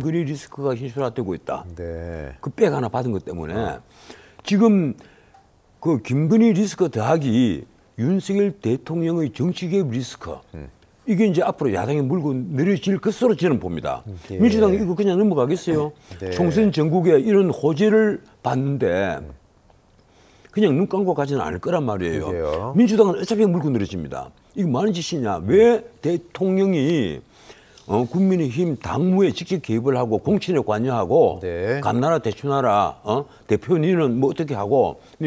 은근히 리스크가 실현화되고 있다. 네. 그백 하나 받은 것 때문에 지금 그 김근희 리스크 더하기 윤석열 대통령의 정치개입 리스크 음. 이게 이제 앞으로 야당이 물고 내려질 것으로 저는 봅니다. 음, 예. 민주당 이거 그냥 넘어가겠어요. 네. 총선 전국에 이런 호재를 봤는데 음. 그냥 눈 감고 가지는 않을 거란 말이에요. 그래요? 민주당은 어차피 물고 늘어집니다. 이거 많은 짓이냐? 왜 대통령이 어, 국민의힘 당무에 직접 개입을 하고 공천에 관여하고 네. 감나라 대추나라 어, 대표님은 뭐 어떻게 하고